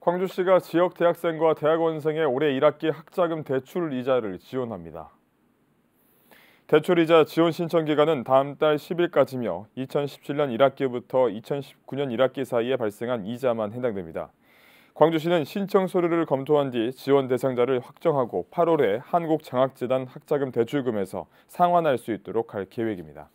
광주시가 지역 대학생과 대학원생의 올해 1학기 학자금 대출 이자를 지원합니다. 대출 이자 지원 신청 기간은 다음 달 10일까지며 2017년 1학기부터 2019년 1학기 사이에 발생한 이자만 해당됩니다. 광주시는 신청 서류를 검토한 뒤 지원 대상자를 확정하고 8월에 한국장학재단 학자금 대출금에서 상환할 수 있도록 할 계획입니다.